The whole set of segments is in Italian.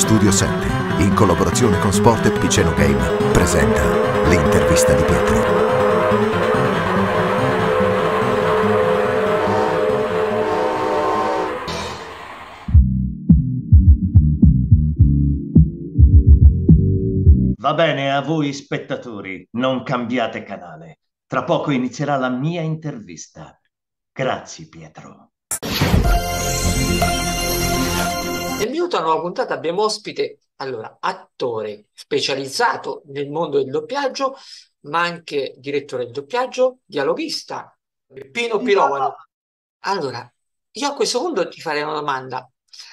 Studio 7, in collaborazione con Sport e Piceno Game, presenta l'intervista di Pietro. Va bene, a voi spettatori, non cambiate canale. Tra poco inizierà la mia intervista. Grazie Pietro. Benvenuto a nuova puntata, abbiamo ospite, allora, attore specializzato nel mondo del doppiaggio, ma anche direttore del doppiaggio, dialoghista, Pino Pirovano. Allora, io a questo punto ti farei una domanda.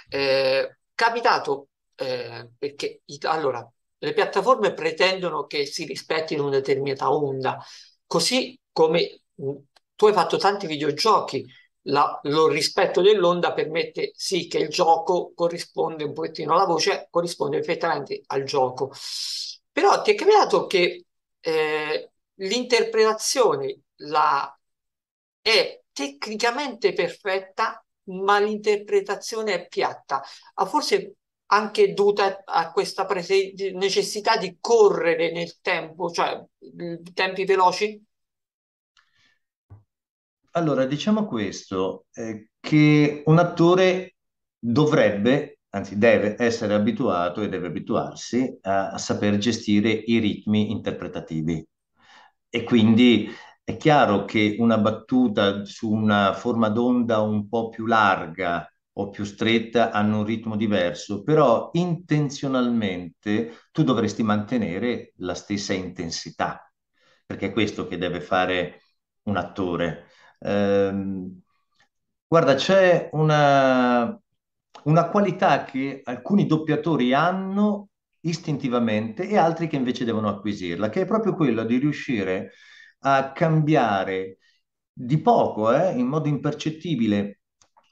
Eh, capitato, eh, perché allora, le piattaforme pretendono che si rispettino una determinata onda, così come mm, tu hai fatto tanti videogiochi, la, lo rispetto dell'onda permette sì che il gioco corrisponde un pochettino alla voce, corrisponde perfettamente al gioco. Però ti è capitato che eh, l'interpretazione la, è tecnicamente perfetta, ma l'interpretazione è piatta. Ha forse anche dovuta a questa prese- necessità di correre nel tempo, cioè tempi veloci? Allora, diciamo questo, eh, che un attore dovrebbe, anzi deve essere abituato e deve abituarsi a, a saper gestire i ritmi interpretativi. E quindi è chiaro che una battuta su una forma d'onda un po' più larga o più stretta hanno un ritmo diverso, però intenzionalmente tu dovresti mantenere la stessa intensità, perché è questo che deve fare un attore. Ehm, guarda, c'è una, una qualità che alcuni doppiatori hanno istintivamente e altri che invece devono acquisirla, che è proprio quella di riuscire a cambiare di poco, eh, in modo impercettibile,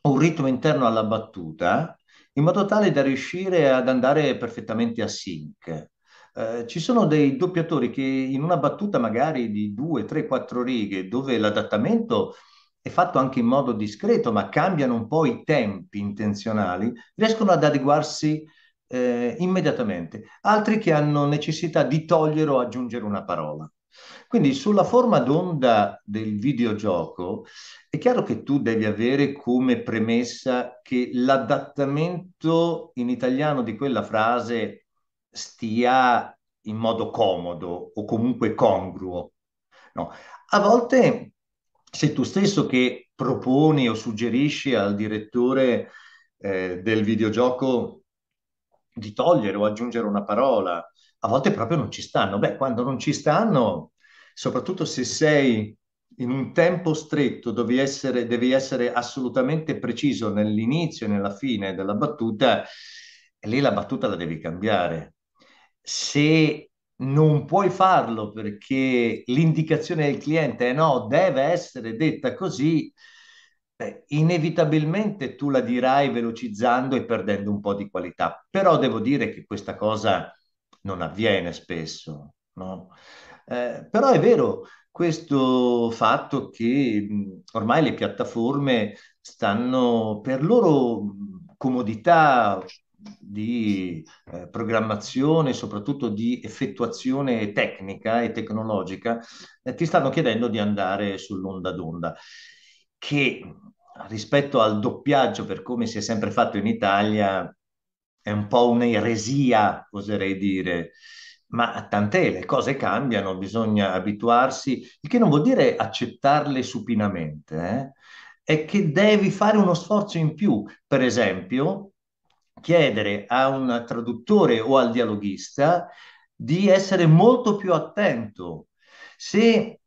un ritmo interno alla battuta, in modo tale da riuscire ad andare perfettamente a sync. Eh, ci sono dei doppiatori che in una battuta magari di 2, 3, 4 righe, dove l'adattamento è fatto anche in modo discreto, ma cambiano un po' i tempi intenzionali, riescono ad adeguarsi eh, immediatamente. Altri che hanno necessità di togliere o aggiungere una parola. Quindi sulla forma d'onda del videogioco è chiaro che tu devi avere come premessa che l'adattamento in italiano di quella frase stia in modo comodo o comunque congruo. No. A volte sei tu stesso che proponi o suggerisci al direttore eh, del videogioco di togliere o aggiungere una parola. A volte proprio non ci stanno. Beh, quando non ci stanno, soprattutto se sei in un tempo stretto devi essere, devi essere assolutamente preciso nell'inizio e nella fine della battuta, lì la battuta la devi cambiare se non puoi farlo perché l'indicazione del cliente è no, deve essere detta così, beh, inevitabilmente tu la dirai velocizzando e perdendo un po' di qualità. Però devo dire che questa cosa non avviene spesso, no? Eh, però è vero questo fatto che ormai le piattaforme stanno per loro comodità di eh, programmazione, soprattutto di effettuazione tecnica e tecnologica, eh, ti stanno chiedendo di andare sull'onda d'onda, che rispetto al doppiaggio per come si è sempre fatto in Italia è un po' un'eresia, oserei dire. Ma tant'è, le cose cambiano, bisogna abituarsi, il che non vuol dire accettarle supinamente, eh? è che devi fare uno sforzo in più. Per esempio, chiedere a un traduttore o al dialoghista di essere molto più attento. Se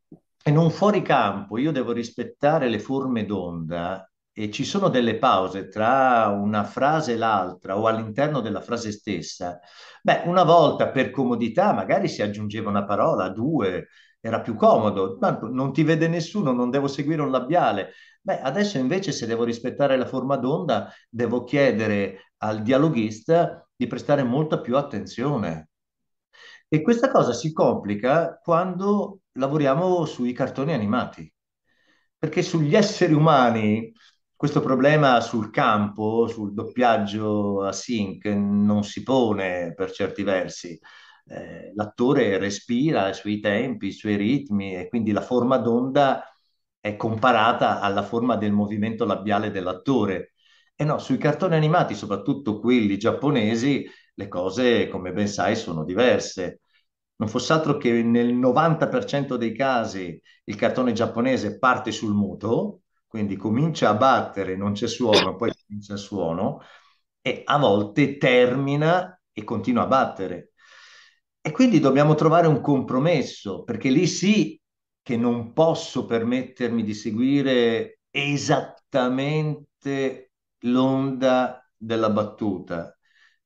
in un fuoricampo io devo rispettare le forme d'onda e ci sono delle pause tra una frase e l'altra o all'interno della frase stessa, beh, una volta per comodità magari si aggiungeva una parola, due, era più comodo, tanto non ti vede nessuno, non devo seguire un labiale, Beh, adesso invece se devo rispettare la forma d'onda, devo chiedere al dialoghista di prestare molta più attenzione. E questa cosa si complica quando lavoriamo sui cartoni animati, perché sugli esseri umani questo problema sul campo, sul doppiaggio a sync, non si pone per certi versi. Eh, l'attore respira i suoi tempi, i suoi ritmi e quindi la forma d'onda è comparata alla forma del movimento labiale dell'attore. E no, sui cartoni animati, soprattutto quelli giapponesi, le cose, come ben sai, sono diverse. Non fosse altro che nel 90% dei casi il cartone giapponese parte sul muto, quindi comincia a battere, non c'è suono, poi comincia il suono, e a volte termina e continua a battere. E quindi dobbiamo trovare un compromesso, perché lì sì che non posso permettermi di seguire esattamente l'onda della battuta.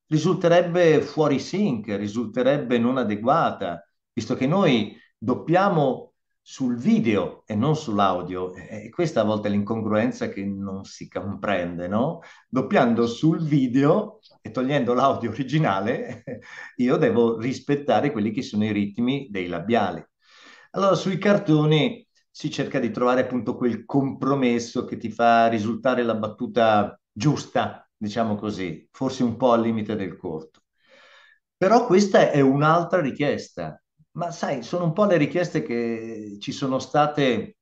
Risulterebbe fuori sync, risulterebbe non adeguata, visto che noi doppiamo sul video e non sull'audio. E questa a volte è l'incongruenza che non si comprende, no? Doppiando sul video e togliendo l'audio originale, io devo rispettare quelli che sono i ritmi dei labiali. Allora, sui cartoni si cerca di trovare appunto quel compromesso che ti fa risultare la battuta giusta, diciamo così, forse un po' al limite del corto. Però questa è un'altra richiesta, ma sai, sono un po' le richieste che ci sono state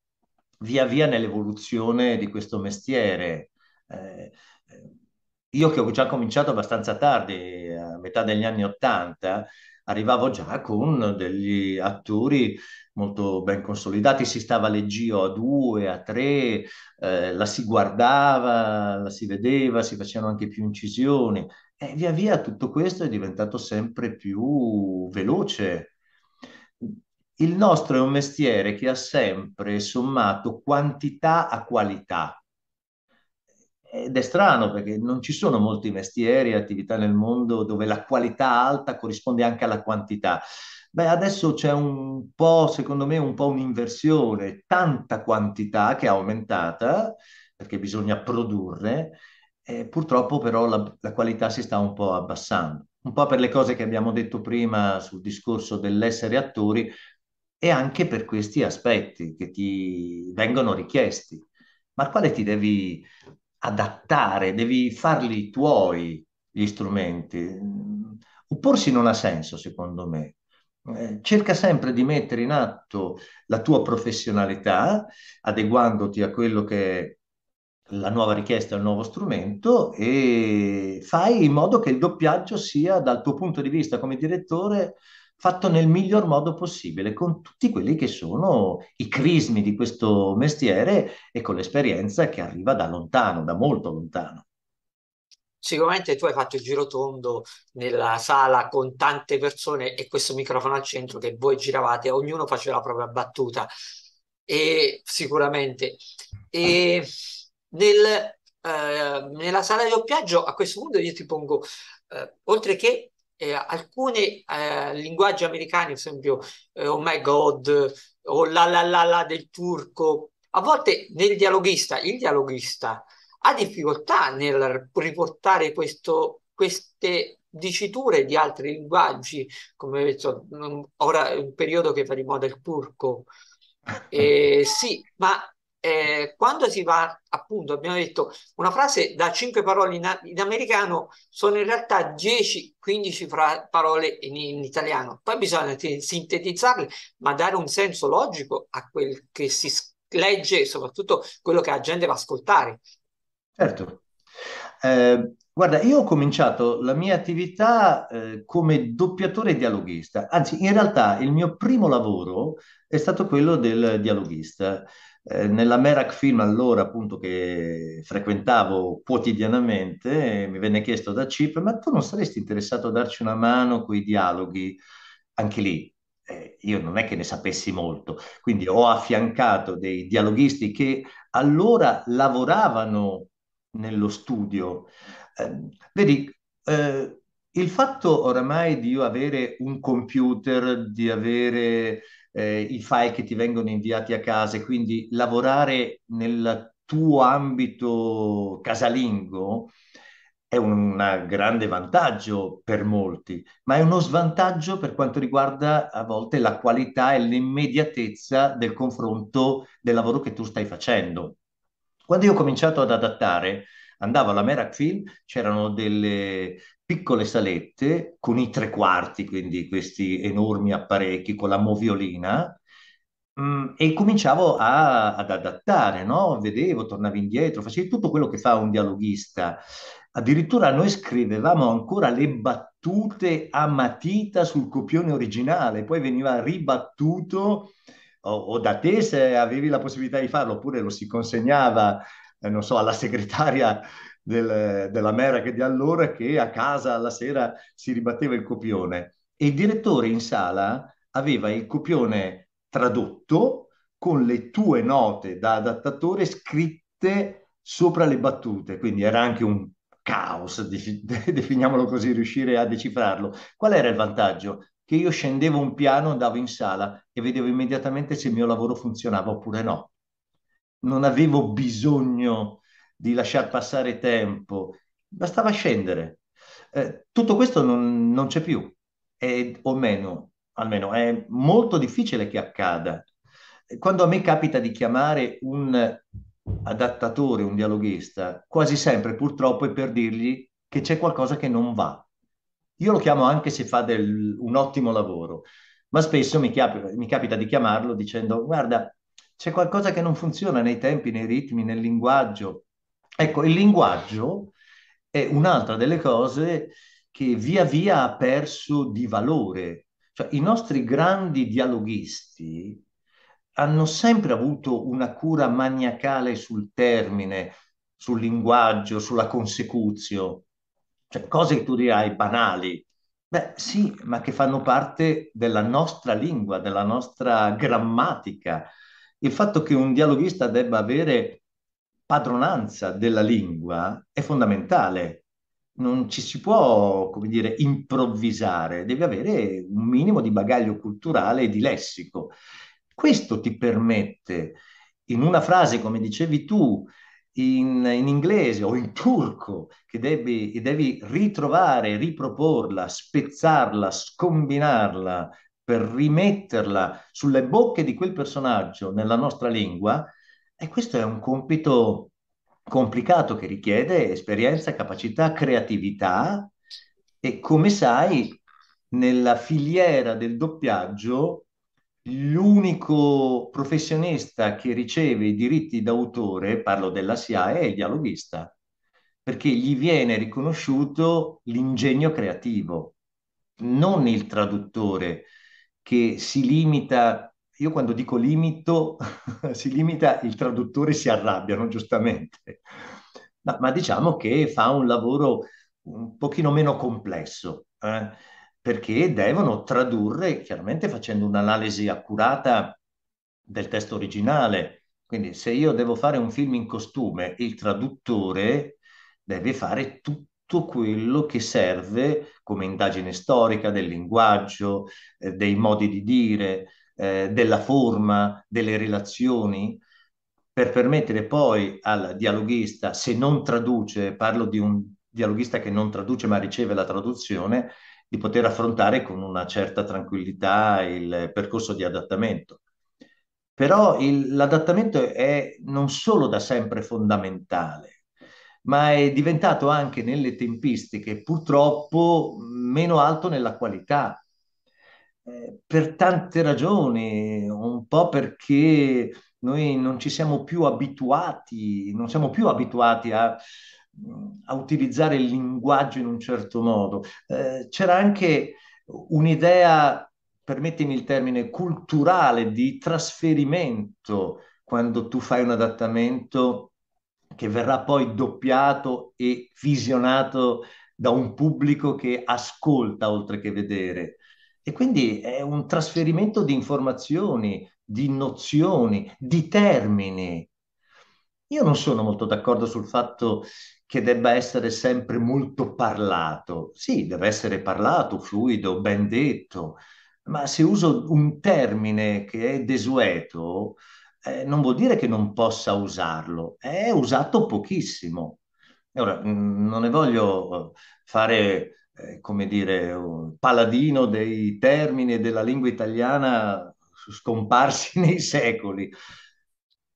via via nell'evoluzione di questo mestiere. Eh, eh io che ho già cominciato abbastanza tardi, a metà degli anni Ottanta, arrivavo già con degli attori molto ben consolidati, si stava a leggio a due, a tre, eh, la si guardava, la si vedeva, si facevano anche più incisioni e via via tutto questo è diventato sempre più veloce. Il nostro è un mestiere che ha sempre sommato quantità a qualità ed è strano perché non ci sono molti mestieri e attività nel mondo dove la qualità alta corrisponde anche alla quantità. Beh, adesso c'è un po', secondo me, un po' un'inversione, tanta quantità che è aumentata, perché bisogna produrre, eh, purtroppo però la, la qualità si sta un po' abbassando, un po' per le cose che abbiamo detto prima sul discorso dell'essere attori e anche per questi aspetti che ti vengono richiesti, ma al quale ti devi adattare, devi farli tuoi gli strumenti. Mm, opporsi non ha senso, secondo me. Eh, cerca sempre di mettere in atto la tua professionalità, adeguandoti a quello che è la nuova richiesta, il nuovo strumento e fai in modo che il doppiaggio sia dal tuo punto di vista come direttore fatto nel miglior modo possibile, con tutti quelli che sono i crismi di questo mestiere e con l'esperienza che arriva da lontano, da molto lontano. Sicuramente tu hai fatto il giro tondo nella sala con tante persone e questo microfono al centro che voi giravate, ognuno faceva la propria battuta. E sicuramente e nel, eh, nella sala di doppiaggio a questo punto io ti pongo eh, oltre che eh, alcuni eh, linguaggi americani, ad esempio eh, Oh my God o la la la la del turco, a volte nel dialoghista, il dialoghista ha difficoltà nel riportare questo, queste diciture di altri linguaggi, come so, mm, ora è un periodo che fa di moda il turco. Eh, sì, ma eh, quando si va, appunto, abbiamo detto, una frase da cinque parole in, in americano sono in realtà 10-15 parole in, in, italiano. Poi bisogna sintetizzarle, ma dare un senso logico a quel che si legge soprattutto quello che la gente va a ascoltare. Certo. Eh... Guarda, io ho cominciato la mia attività eh, come doppiatore dialoghista, anzi in realtà il mio primo lavoro è stato quello del dialoghista. Eh, nella Merak Film allora appunto che frequentavo quotidianamente mi venne chiesto da Chip ma tu non saresti interessato a darci una mano con i dialoghi? Anche lì eh, io non è che ne sapessi molto, quindi ho affiancato dei dialoghisti che allora lavoravano nello studio. Ehm, eh, vedi, il fatto oramai di io avere un computer, di avere eh, i file che ti vengono inviati a casa e quindi lavorare nel tuo ambito casalingo è un grande vantaggio per molti, ma è uno svantaggio per quanto riguarda a volte la qualità e l'immediatezza del confronto del lavoro che tu stai facendo. Quando io ho cominciato ad adattare, andavo alla Merak Film, c'erano delle piccole salette con i tre quarti, quindi questi enormi apparecchi con la moviolina, mm, e cominciavo a, ad adattare, no? Vedevo, tornavo indietro, facevo tutto quello che fa un dialoghista. Addirittura noi scrivevamo ancora le battute a matita sul copione originale, poi veniva ribattuto o, o, da te se avevi la possibilità di farlo, oppure lo si consegnava eh, non so, alla segretaria del, della Merck di allora che a casa alla sera si ribatteva il copione e il direttore in sala aveva il copione tradotto con le tue note da adattatore scritte sopra le battute, quindi era anche un caos, definiamolo così, riuscire a decifrarlo. Qual era il vantaggio? Che io scendevo un piano, andavo in sala e vedevo immediatamente se il mio lavoro funzionava oppure no non avevo bisogno di lasciar passare tempo, bastava scendere. Eh, tutto questo non, non c'è più, e, o meno, almeno è molto difficile che accada. Quando a me capita di chiamare un adattatore, un dialoghista, quasi sempre purtroppo è per dirgli che c'è qualcosa che non va. Io lo chiamo anche se fa del, un ottimo lavoro, ma spesso mi, chiap- mi capita di chiamarlo dicendo guarda, c'è qualcosa che non funziona nei tempi, nei ritmi, nel linguaggio. Ecco, il linguaggio è un'altra delle cose che via via ha perso di valore. Cioè, I nostri grandi dialoghisti hanno sempre avuto una cura maniacale sul termine, sul linguaggio, sulla consecuzio, cioè cose che tu dirai banali. Beh, sì, ma che fanno parte della nostra lingua, della nostra grammatica, il fatto che un dialoghista debba avere padronanza della lingua è fondamentale. Non ci si può, come dire, improvvisare, devi avere un minimo di bagaglio culturale e di lessico. Questo ti permette, in una frase, come dicevi tu, in, in, inglese o in turco che devi, devi, ritrovare, riproporla, spezzarla, scombinarla, per rimetterla sulle bocche di quel personaggio nella nostra lingua, e questo è un compito complicato che richiede esperienza, capacità, creatività e come sai nella filiera del doppiaggio l'unico professionista che riceve i diritti d'autore, parlo della SIAE, è il dialoghista, perché gli viene riconosciuto l'ingegno creativo, non il traduttore che si limita, io quando dico limito, si limita, il traduttore si arrabbiano giustamente, ma, ma, diciamo che fa un lavoro un pochino meno complesso, eh, perché devono tradurre, chiaramente facendo un'analisi accurata del testo originale. Quindi se io devo fare un film in costume, il traduttore deve fare tutto tutto quello che serve come indagine storica del linguaggio, eh, dei modi di dire, eh, della forma, delle relazioni, per permettere poi al dialoghista, se non traduce, parlo di un dialoghista che non traduce ma riceve la traduzione, di poter affrontare con una certa tranquillità il percorso di adattamento. Però il, l'adattamento è non solo da sempre fondamentale, ma è diventato anche nelle tempistiche purtroppo meno alto nella qualità. Eh, per tante ragioni, un po' perché noi non ci siamo più abituati, non siamo più abituati a, a utilizzare il linguaggio in un certo modo. Eh, c'era anche un'idea, permettimi il termine, culturale di trasferimento quando tu fai un adattamento che verrà poi doppiato e visionato da un pubblico che ascolta oltre che vedere. E quindi è un trasferimento di informazioni, di nozioni, di termini. Io non sono molto d'accordo sul fatto che debba essere sempre molto parlato. Sì, deve essere parlato, fluido, ben detto, ma se uso un termine che è desueto, eh, non vuol dire che non possa usarlo, è usato pochissimo. Ora, non ne voglio eh, fare, eh, come dire, paladino dei termini della lingua italiana scomparsi nei secoli,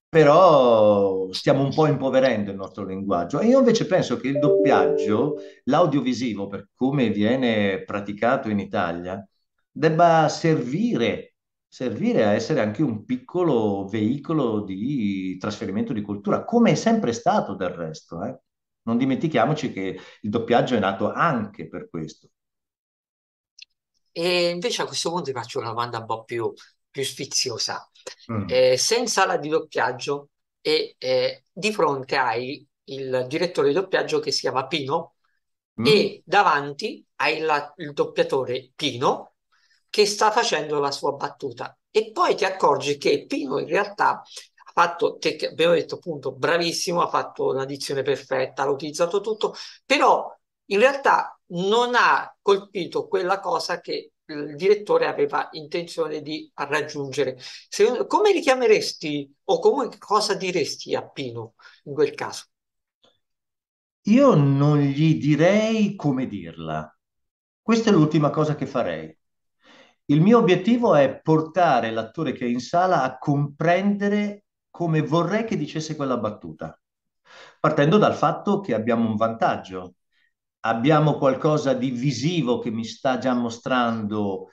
però stiamo un po' impoverendo il nostro linguaggio. E io invece penso che il doppiaggio, l'audiovisivo, per come viene praticato in Italia, debba servire servire a essere anche un piccolo veicolo di trasferimento di cultura, come è sempre stato del resto. Eh? Non dimentichiamoci che il doppiaggio è nato anche per questo. E invece a questo punto ti faccio una domanda un po' più, più sfiziosa. Mm. Eh, sei in di doppiaggio e eh, di fronte hai il direttore di doppiaggio che si chiama Pino mm. e davanti hai la, il doppiatore Pino che sta facendo la sua battuta e poi ti accorgi che Pino in realtà ha fatto, te, abbiamo detto appunto, bravissimo, ha fatto una dizione perfetta, ha utilizzato tutto, però in realtà non ha colpito quella cosa che il direttore aveva intenzione di raggiungere. Se, come richiameresti o come cosa diresti a Pino in quel caso? Io non gli direi come dirla. Questa è l'ultima cosa che farei. Il mio obiettivo è portare l'attore che è in sala a comprendere come vorrei che dicesse quella battuta, partendo dal fatto che abbiamo un vantaggio, abbiamo qualcosa di visivo che mi sta già mostrando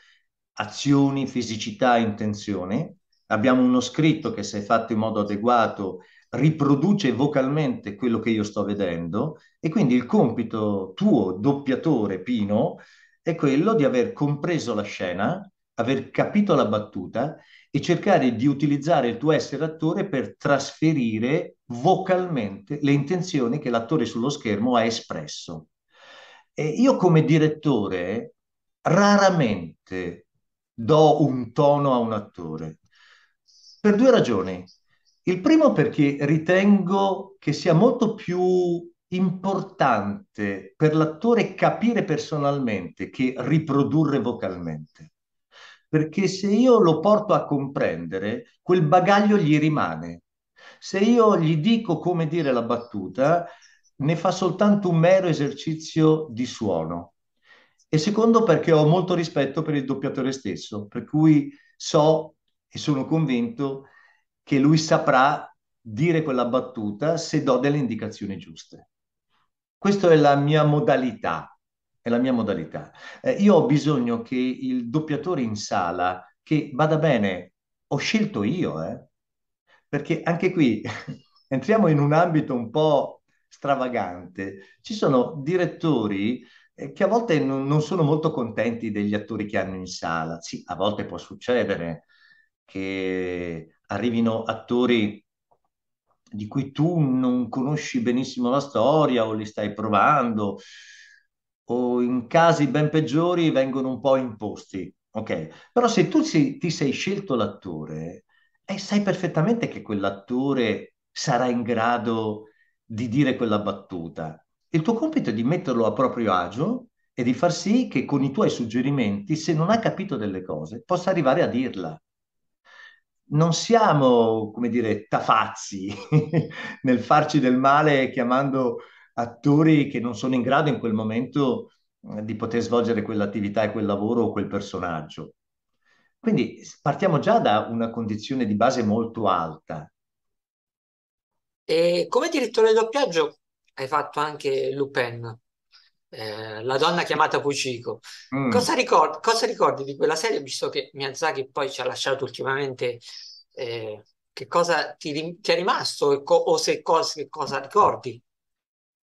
azioni, fisicità, intenzioni, abbiamo uno scritto che se fatto in modo adeguato riproduce vocalmente quello che io sto vedendo e quindi il compito tuo, doppiatore Pino, è quello di aver compreso la scena, aver capito la battuta e cercare di utilizzare il tuo essere attore per trasferire vocalmente le intenzioni che l'attore sullo schermo ha espresso. E io come direttore raramente do un tono a un attore, per due ragioni. Il primo perché ritengo che sia molto più importante per l'attore capire personalmente che riprodurre vocalmente. Perché se io lo porto a comprendere, quel bagaglio gli rimane. Se io gli dico come dire la battuta, ne fa soltanto un mero esercizio di suono. E secondo perché ho molto rispetto per il doppiatore stesso, per cui so e sono convinto che lui saprà dire quella battuta se do delle indicazioni giuste. Questa è la mia modalità, è la mia modalità. Eh, io ho bisogno che il doppiatore in sala, che vada bene, ho scelto io, eh? perché anche qui entriamo in un ambito un po' stravagante. Ci sono direttori eh, che a volte non, non sono molto contenti degli attori che hanno in sala. Sì, a volte può succedere che arrivino attori di cui tu non conosci benissimo la storia o li stai provando o in casi ben peggiori vengono un po' imposti. Ok, però se tu si, ti sei scelto l'attore e eh, sai perfettamente che quell'attore sarà in grado di dire quella battuta, il tuo compito è di metterlo a proprio agio e di far sì che con i tuoi suggerimenti, se non ha capito delle cose, possa arrivare a dirla non siamo, come dire, tafazzi nel farci del male chiamando attori che non sono in grado in quel momento eh, di poter svolgere quell'attività e quel lavoro o quel personaggio. Quindi partiamo già da una condizione di base molto alta. E come direttore di doppiaggio hai fatto anche Lupin. Eh, la donna chiamata Pucico. Mm. Cosa, ricordi, cosa, ricordi di quella serie, visto che Miyazaki poi ci ha lasciato ultimamente? Eh, che cosa ti, ti, è rimasto o, o se cosa, che cosa ricordi?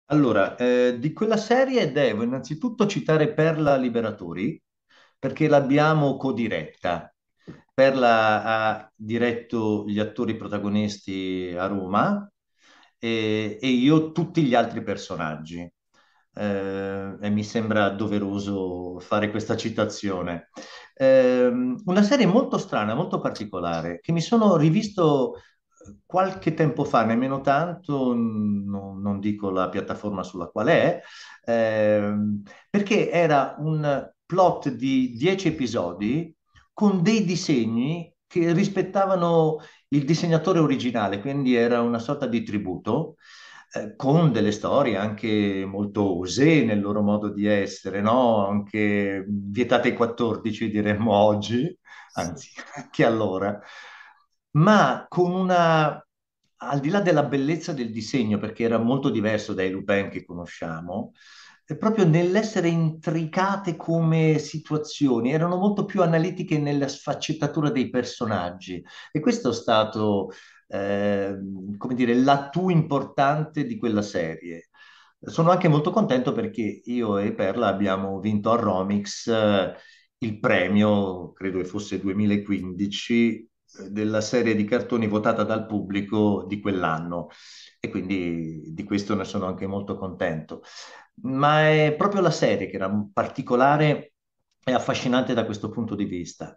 Allora, eh, di quella serie devo innanzitutto citare Perla Liberatori, perché l'abbiamo codiretta. Perla ha diretto gli attori protagonisti a Roma e, eh, e io tutti gli altri personaggi eh, e mi sembra doveroso fare questa citazione. Eh, una serie molto strana, molto particolare, che mi sono rivisto eh, qualche tempo fa, nemmeno tanto, no, non dico la piattaforma sulla quale è, eh, perché era un plot di dieci episodi con dei disegni che rispettavano il disegnatore originale, quindi era una sorta di tributo. Eh, con delle storie anche molto osè nel loro modo di essere, no? anche vietate ai 14 diremmo oggi, anzi anche allora, ma con una, al di là della bellezza del disegno, perché era molto diverso dai Lupin che conosciamo, eh, proprio nell'essere intricate come situazioni, erano molto più analitiche nella sfaccettatura dei personaggi. E questo è stato Ehm, come dire, la tu importante di quella serie. Sono anche molto contento perché io e Perla abbiamo vinto a Romix eh, il premio, credo che fosse 2015, eh, della serie di cartoni votata dal pubblico di quell'anno e quindi di questo ne sono anche molto contento. Ma è proprio la serie che era particolare e affascinante da questo punto di vista.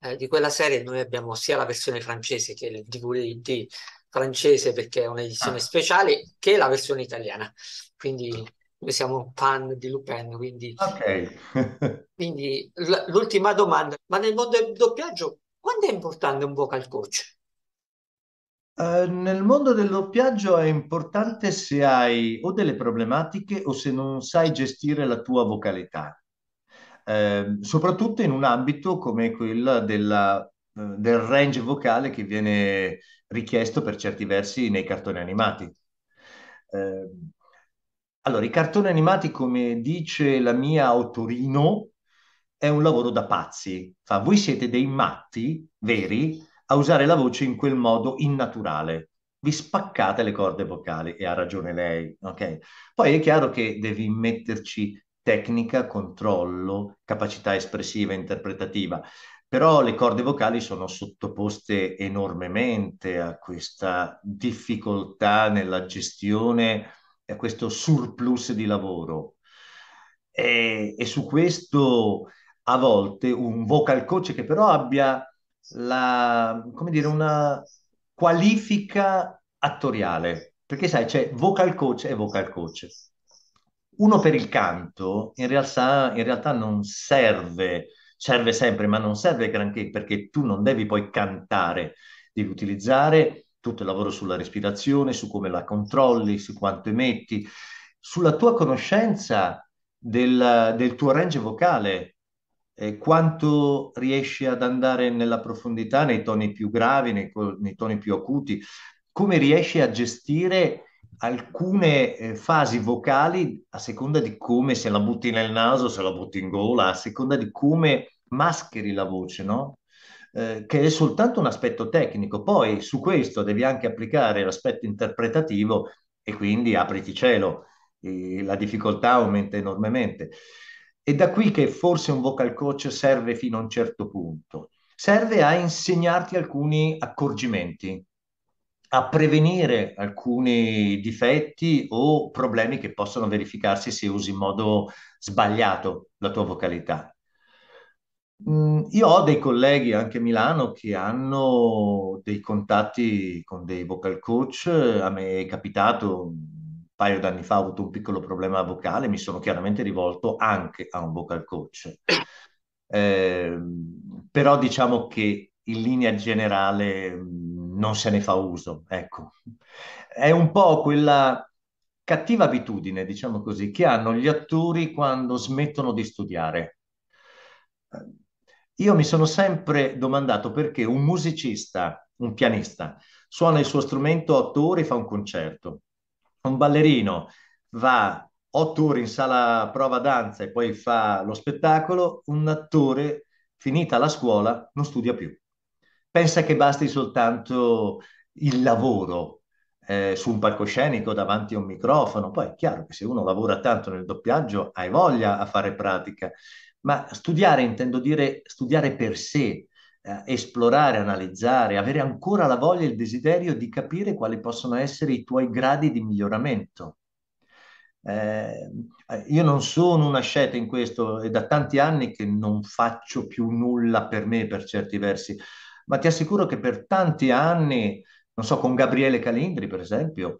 Eh, di quella serie noi abbiamo sia la versione francese che il DVD francese perché è un'edizione ah. speciale, che la versione italiana. Quindi noi siamo fan di Lupin, quindi... Okay. quindi l- l'ultima domanda, ma nel mondo del doppiaggio quando è importante un vocal coach? Uh, nel mondo del doppiaggio è importante se hai o delle problematiche o se non sai gestire la tua vocalità. Ehm, soprattutto in un ambito come quello della, eh, del range vocale che viene richiesto per certi versi nei cartoni animati. Eh, allora, i cartoni animati, come dice la mia Autorino, è un lavoro da pazzi. Fa, voi siete dei matti veri a usare la voce in quel modo innaturale. Vi spaccate le corde vocali e ha ragione lei, ok? Poi è chiaro che devi metterci tecnica, controllo, capacità espressiva e interpretativa. Però le corde vocali sono sottoposte enormemente a questa difficoltà nella gestione, a questo surplus di lavoro. E, e su questo a volte un vocal coach che però abbia la, come dire, una qualifica attoriale, perché sai, c'è vocal coach e vocal coach uno per il canto in realtà, in realtà non serve, serve sempre, ma non serve granché perché tu non devi poi cantare, devi utilizzare tutto il lavoro sulla respirazione, su come la controlli, su quanto emetti, sulla tua conoscenza del, del tuo range vocale, eh, quanto riesci ad andare nella profondità, nei toni più gravi, nei, nei toni più acuti, come riesci a gestire alcune eh, fasi vocali a seconda di come se la butti nel naso, se la butti in gola, a seconda di come mascheri la voce, no? Eh, che è soltanto un aspetto tecnico. Poi su questo devi anche applicare l'aspetto interpretativo e quindi apriti cielo, e la difficoltà aumenta enormemente. È da qui che forse un vocal coach serve fino a un certo punto. Serve a insegnarti alcuni accorgimenti, a prevenire alcuni difetti o problemi che possono verificarsi se usi in modo sbagliato la tua vocalità. Mm, io ho dei colleghi anche a Milano che hanno dei contatti con dei vocal coach. A me è capitato un paio d'anni fa, ho avuto un piccolo problema vocale, mi sono chiaramente rivolto anche a un vocal coach. Eh, però diciamo che in linea generale non se ne fa uso. Ecco, è un po' quella cattiva abitudine, diciamo così, che hanno gli attori quando smettono di studiare. Eh, io mi sono sempre domandato perché un musicista, un pianista, suona il suo strumento otto ore e fa un concerto. Un ballerino va otto ore in sala prova danza e poi fa lo spettacolo. Un attore, finita la scuola, non studia più pensa che basti soltanto il lavoro eh, su un palcoscenico davanti a un microfono. Poi è chiaro che se uno lavora tanto nel doppiaggio hai voglia a fare pratica, ma studiare intendo dire studiare per sé, eh, esplorare, analizzare, avere ancora la voglia e il desiderio di capire quali possono essere i tuoi gradi di miglioramento. Eh, io non sono una scelta in questo, è da tanti anni che non faccio più nulla per me per certi versi ma ti assicuro che per tanti anni, non so, con Gabriele Calendri, per esempio,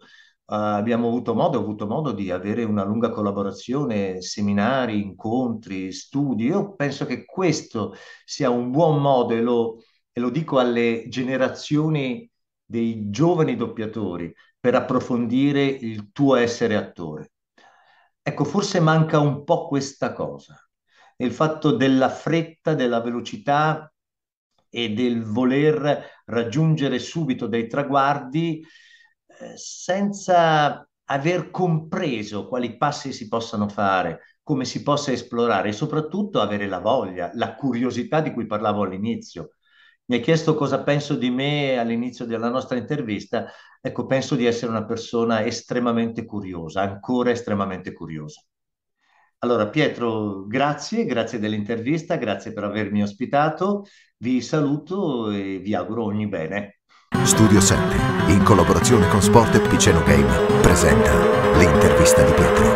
Uh, abbiamo avuto modo, ho avuto modo di avere una lunga collaborazione, seminari, incontri, studi. Io penso che questo sia un buon modo e lo, e lo dico alle generazioni dei giovani doppiatori per approfondire il tuo essere attore. Ecco, forse manca un po' questa cosa, il fatto della fretta, della velocità e del voler raggiungere subito dei traguardi eh, senza aver compreso quali passi si possano fare, come si possa esplorare e soprattutto avere la voglia, la curiosità di cui parlavo all'inizio. Mi ha chiesto cosa penso di me all'inizio della nostra intervista. Ecco, penso di essere una persona estremamente curiosa, ancora estremamente curiosa. Allora, Pietro, grazie, grazie dell'intervista, grazie per avermi ospitato vi saluto e vi auguro ogni bene. Studio 7, in collaborazione con Sport e Piceno Game, presenta l'intervista di Pietro.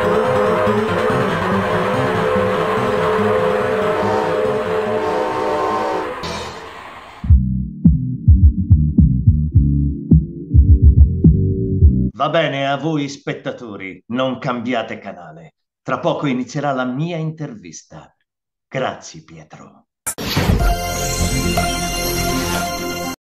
Va bene, a voi spettatori, non cambiate canale. Tra poco inizierà la mia intervista. Grazie Pietro.